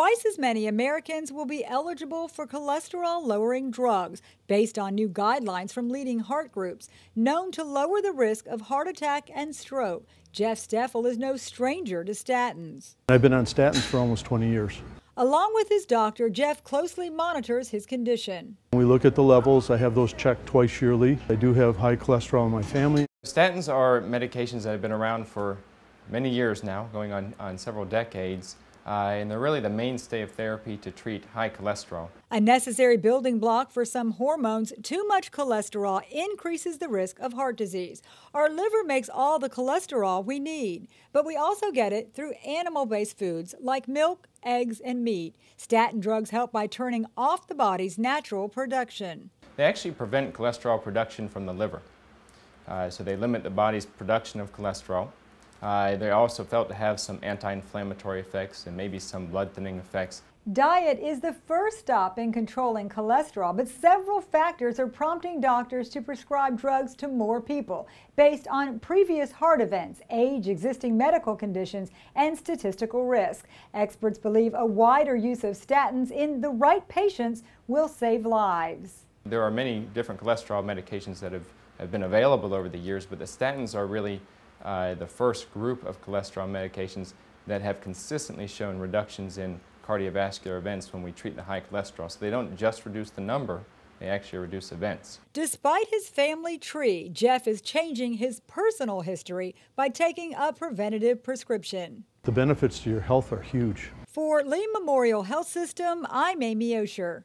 twice as many Americans will be eligible for cholesterol lowering drugs based on new guidelines from leading heart groups known to lower the risk of heart attack and stroke. Jeff Steffel is no stranger to statins. I've been on statins for almost 20 years. Along with his doctor, Jeff closely monitors his condition. We look at the levels. I have those checked twice yearly. I do have high cholesterol in my family. Statins are medications that have been around for many years now, going on, on several decades. Uh, and they're really the mainstay of therapy to treat high cholesterol. A necessary building block for some hormones, too much cholesterol increases the risk of heart disease. Our liver makes all the cholesterol we need, but we also get it through animal based foods like milk, eggs, and meat. Statin drugs help by turning off the body's natural production. They actually prevent cholesterol production from the liver. Uh, so they limit the body's production of cholesterol. Uh, they're also felt to have some anti-inflammatory effects and maybe some blood thinning effects. Diet is the first stop in controlling cholesterol, but several factors are prompting doctors to prescribe drugs to more people based on previous heart events, age, existing medical conditions, and statistical risk. Experts believe a wider use of statins in the right patients will save lives. There are many different cholesterol medications that have, have been available over the years, but the statins are really uh, the first group of cholesterol medications that have consistently shown reductions in cardiovascular events when we treat the high cholesterol. So they don't just reduce the number, they actually reduce events. Despite his family tree, Jeff is changing his personal history by taking a preventative prescription. The benefits to your health are huge. For Lee Memorial Health System, I'm Amy Osher.